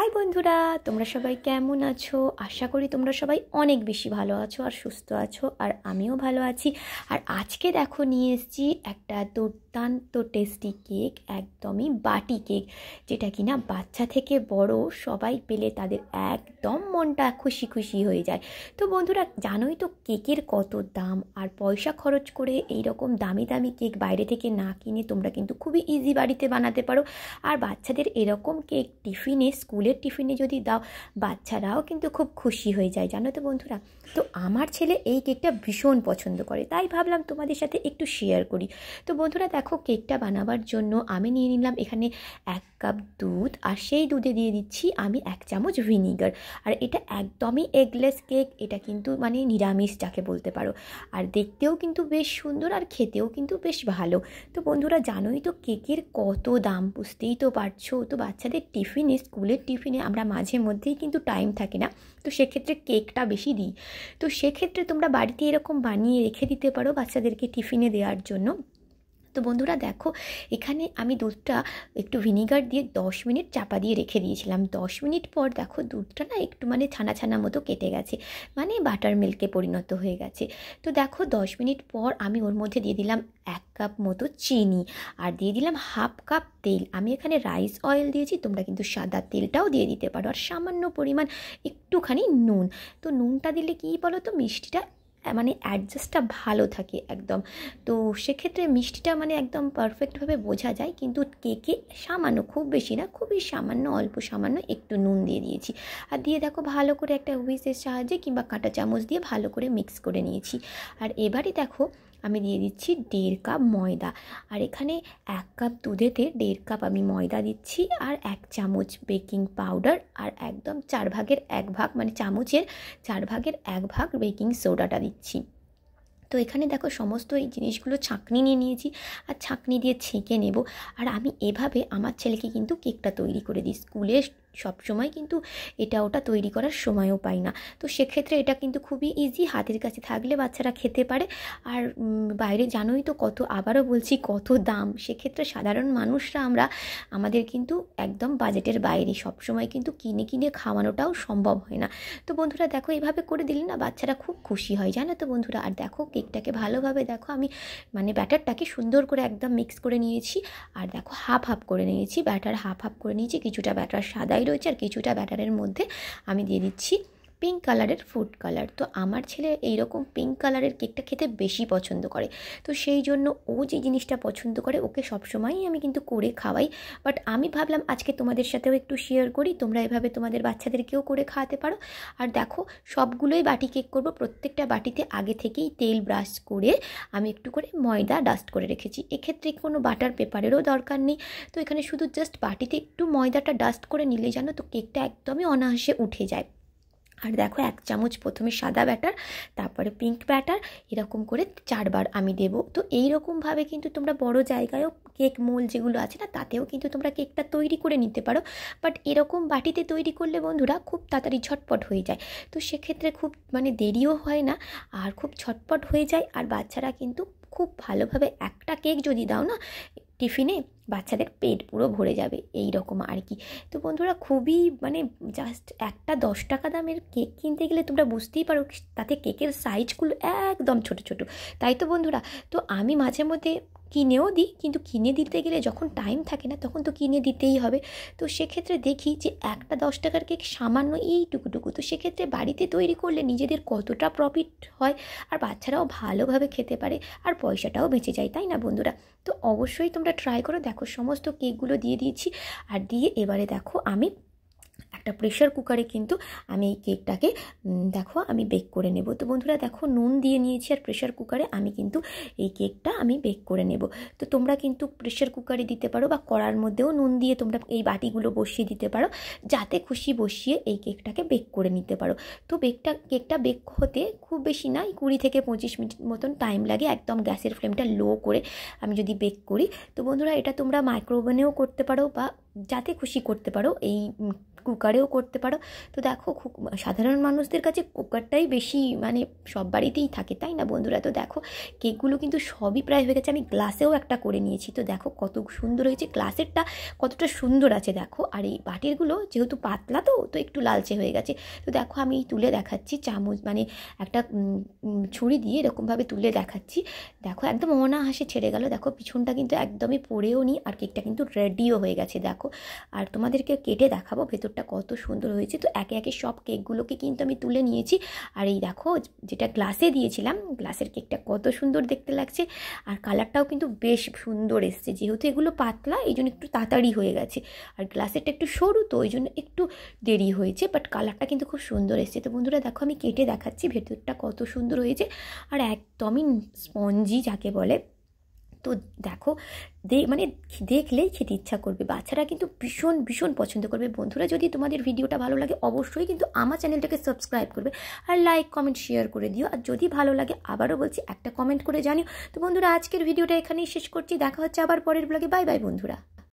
high বন্ধুরা তোমরা সবাই কেমন আছো আশা করি তোমরা সবাই অনেক বেশি ভালো আছো আর সুস্থ আছো আর আমিও ভালো আছি আর আজকে দেখো নিয়ে এসেছি একটা দুর্দ দুর্দান্ত টেস্টি কেক একদমই বাটি কেক যেটা কিনা বাচ্চা থেকে বড় সবাই পেলে তাদের একদম মনটা খুশি খুশি হয়ে যায় তো বন্ধুরা জানোই তো কেকের কত দাম আর পয়সা খরচ করে এই রকম দামি দামি কেক বাইরে থেকে না কিনে তোমরা কিন্তু খুবই ইজি বাড়িতে বানাতে পারো আর বাচ্চাদের এরকম কেক টিফিনে স্কুলের টিফিনে যদি দাও বাচ্চারাও কিন্তু খুব খুশি হয়ে যায় জানো তো বন্ধুরা তো আমার ছেলে এই কেকটা ভীষণ পছন্দ করে তাই ভাবলাম তোমাদের সাথে একটু শেয়ার করি তো বন্ধুরা দেখো দেখো কেকটা বানাবার জন্য আমি নিয়ে নিলাম এখানে এক কাপ দুধ আর সেই দুধে দিয়ে দিচ্ছি আমি এক চামচ ভিনিগার আর এটা একদমই এগলেস কেক এটা কিন্তু মানে নিরামিষ যাকে বলতে পারো আর দেখতেও কিন্তু বেশ সুন্দর আর খেতেও কিন্তু বেশ ভালো তো বন্ধুরা জানোই তো কেকের কত দাম বুঝতেই তো পারছো তো বাচ্চাদের টিফিনে স্কুলের টিফিনে আমরা মাঝে মধ্যেই কিন্তু টাইম থাকে না তো সেক্ষেত্রে কেকটা বেশি দিই তো সেক্ষেত্রে তোমরা বাড়িতে এরকম বানিয়ে রেখে দিতে পারো বাচ্চাদেরকে টিফিনে দেওয়ার জন্য তো বন্ধুরা দেখো এখানে আমি দুধটা একটু ভিনিগার দিয়ে দশ মিনিট চাপা দিয়ে রেখে দিয়েছিলাম দশ মিনিট পর দেখো দুধটা না একটু মানে ছানা ছানা মতো কেটে গেছে মানে বাটার মিল্কে পরিণত হয়ে গেছে তো দেখো দশ মিনিট পর আমি ওর মধ্যে দিয়ে দিলাম এক কাপ মতো চিনি আর দিয়ে দিলাম হাফ কাপ তেল আমি এখানে রাইস অয়েল দিয়েছি তোমরা কিন্তু সাদা তেলটাও দিয়ে দিতে পারো আর সামান্য পরিমাণ একটুখানি নুন তো নুনটা দিলে কী বলো তো মিষ্টিটা মানে অ্যাডজাস্টটা ভালো থাকে একদম তো সেক্ষেত্রে মিষ্টিটা মানে একদম পারফেক্টভাবে বোঝা যায় কিন্তু কেকে সামান্য খুব বেশি না খুবই সামান্য অল্প সামান্য একটু নুন দিয়ে দিয়েছি আর দিয়ে দেখো ভালো করে একটা হুইসের সাহায্যে কিংবা কাঁটা চামচ দিয়ে ভালো করে মিক্স করে নিয়েছি আর এবারে দেখো আমি দিয়ে দিচ্ছি দেড় কাপ ময়দা আর এখানে এক কাপ দুধেতে দেড় কাপ আমি ময়দা দিচ্ছি আর এক চামচ বেকিং পাউডার আর একদম চার ভাগের এক ভাগ মানে চামচের চার ভাগের এক ভাগ বেকিং সোডাটা দিচ্ছি তো এখানে দেখো সমস্ত এই জিনিসগুলো ছাঁকনি নিয়ে নিয়েছি আর ছাঁকনি দিয়ে ছেঁকে নেব আর আমি এভাবে আমার ছেলেকে কিন্তু কেকটা তৈরি করে দিই স্কুলে সবসময় কিন্তু এটা ওটা তৈরি করার সময়ও পাই না তো সেক্ষেত্রে এটা কিন্তু খুবই ইজি হাতের কাছে থাকলে বাচ্চারা খেতে পারে আর বাইরে জানোই তো কত আবারও বলছি কত দাম সেক্ষেত্রে সাধারণ মানুষরা আমরা আমাদের কিন্তু একদম বাজেটের বাইরে সবসময় কিন্তু কিনে কিনে খাওয়ানোটাও সম্ভব হয় না তো বন্ধুরা দেখো এভাবে করে দিলে না বাচ্চারা খুব খুশি হয় জানো তো বন্ধুরা আর দেখো এগটাকে ভালোভাবে দেখো আমি মানে ব্যাটারটাকে সুন্দর করে একদম মিক্স করে নিয়েছি আর দেখো হাফ হাফ করে নিয়েছি ব্যাটার হাফ হাফ করে নিয়েছি কিছুটা ব্যাটার সাদাই রয়েছে আর কিছুটা ব্যাটারের মধ্যে আমি দিয়ে দিচ্ছি পিঙ্ক কালারের ফুড কালার তো আমার ছেলে এইরকম পিঙ্ক কালারের কেকটা খেতে বেশি পছন্দ করে তো সেই জন্য ও যে জিনিসটা পছন্দ করে ওকে সবসময়ই আমি কিন্তু করে খাওয়াই বাট আমি ভাবলাম আজকে তোমাদের সাথেও একটু শেয়ার করি তোমরা এভাবে তোমাদের বাচ্চাদেরকেও করে খাওয়াতে পারো আর দেখো সবগুলোই বাটি কেক করব প্রত্যেকটা বাটিতে আগে থেকেই তেল ব্রাশ করে আমি একটু করে ময়দা ডাস্ট করে রেখেছি এক্ষেত্রে কোনো বাটার পেপারেরও দরকার নেই তো এখানে শুধু জাস্ট বাটিতে একটু ময়দাটা ডাস্ট করে নিলে জানো তো কেকটা একদমই অনায়াসে উঠে যায় আর দেখো এক চামচ প্রথমে সাদা ব্যাটার তারপরে পিঙ্ক ব্যাটার এরকম করে চারবার আমি দেব তো এইরকমভাবে কিন্তু তোমরা বড় জায়গায়ও কেক মোল যেগুলো আছে না তাতেও কিন্তু তোমরা কেকটা তৈরি করে নিতে পারো বাট এরকম বাটিতে তৈরি করলে বন্ধুরা খুব তাড়াতাড়ি ঝটপট হয়ে যায় তো সেক্ষেত্রে খুব মানে দেরিও হয় না আর খুব ছটপট হয়ে যায় আর বাচ্চারা কিন্তু খুব ভালোভাবে একটা কেক যদি দাও না টিফিনে বাচ্চাদের পেট পুরো ভরে যাবে এই রকম আর কি তো বন্ধুরা খুবই মানে জাস্ট একটা দশ টাকা দামের কেক কিনতে গেলে তোমরা বুঝতেই পারো তাতে কেকের সাইজগুলো একদম ছোট ছোট তাই তো বন্ধুরা তো আমি মাঝে মধ্যে কিনেও দিই কিন্তু কিনে দিতে গেলে যখন টাইম থাকে না তখন তো কিনে দিতেই হবে তো সেক্ষেত্রে দেখি যে একটা দশ টাকার কেক সামান্য এইটুকুটুকু তো সেক্ষেত্রে বাড়িতে তৈরি করলে নিজেদের কতটা প্রফিট হয় আর বাচ্চারাও ভালোভাবে খেতে পারে আর পয়সাটাও বেঁচে যায় তাই না বন্ধুরা তো অবশ্যই তোমরা ট্রাই করো দেখো সমস্ত কেকগুলো দিয়ে দিয়েছি আর দিয়ে এবারে দেখো আমি একটা প্রেশার কুকারে কিন্তু আমি এই কেকটাকে দেখো আমি বেক করে নেব তো বন্ধুরা দেখো নুন দিয়ে নিয়েছি আর প্রেশার কুকারে আমি কিন্তু এই কেকটা আমি বেক করে নেব তো তোমরা কিন্তু প্রেশার কুকারে দিতে পারো বা কড়ার মধ্যেও নুন দিয়ে তোমরা এই বাটিগুলো বসিয়ে দিতে পারো যাতে খুশি বসিয়ে এই কেকটাকে বেক করে নিতে পারো তো বেকটা কেকটা বেক হতে খুব বেশি না কুড়ি থেকে পঁচিশ মিনিট মতন টাইম লাগে একদম গ্যাসের ফ্লেমটা লো করে আমি যদি বেক করি তো বন্ধুরা এটা তোমরা মাইক্রোওভেনেও করতে পারো বা যাতে খুশি করতে পারো এই কুকারেও করতে পারো তো দেখো সাধারণ মানুষদের কাছে কুকারটাই বেশি মানে সব বাড়িতেই থাকে তাই না বন্ধুরা তো দেখো কেকগুলো কিন্তু সবই প্রায় হয়ে গেছে আমি গ্লাসেও একটা করে নিয়েছি তো দেখো কত সুন্দর হয়েছে গ্লাসেরটা কতটা সুন্দর আছে দেখো আর এই বাটিরগুলো যেহেতু পাতলা তো তো একটু লালচে হয়ে গেছে তো দেখো আমি তুলে দেখাচ্ছি চামচ মানে একটা ছুরি দিয়ে এরকমভাবে তুলে দেখাচ্ছি দেখো একদম হাসে ছেড়ে গেল দেখো পিছনটা কিন্তু একদমই পড়েও নি আর কেকটা কিন্তু রেডিও হয়ে গেছে দেখো আর তোমাদেরকে কেটে দেখাবো ভেতরটা কেকটা কত সুন্দর হয়েছে তো একে একে সব কেকগুলোকে কিন্তু আমি তুলে নিয়েছি আর এই দেখো যেটা গ্লাসে দিয়েছিলাম গ্লাসের কেকটা কত সুন্দর দেখতে লাগছে আর কালারটাও কিন্তু বেশ সুন্দর এসছে যেহেতু এগুলো পাতলা এই জন্য একটু তাড়াতাড়ি হয়ে গেছে আর গ্লাসেরটা একটু সরু তো ওই জন্য একটু দেরি হয়েছে বাট কালারটা কিন্তু খুব সুন্দর এসছে তো বন্ধুরা দেখো আমি কেটে দেখাচ্ছি ভেতরটা কত সুন্দর হয়েছে আর একদমই স্পঞ্জি যাকে বলে তো দেখো মানে দেখলেই খেতে ইচ্ছা করবে বাচ্চারা কিন্তু ভীষণ ভীষণ পছন্দ করবে বন্ধুরা যদি তোমাদের ভিডিওটা ভালো লাগে অবশ্যই কিন্তু আমার চ্যানেলটাকে সাবস্ক্রাইব করবে আর লাইক কমেন্ট শেয়ার করে দিও আর যদি ভালো লাগে আবারও বলছি একটা কমেন্ট করে জানিও তো বন্ধুরা আজকের ভিডিওটা এখানেই শেষ করছি দেখা হচ্ছে আবার পরের ব্লগে বাই বাই বন্ধুরা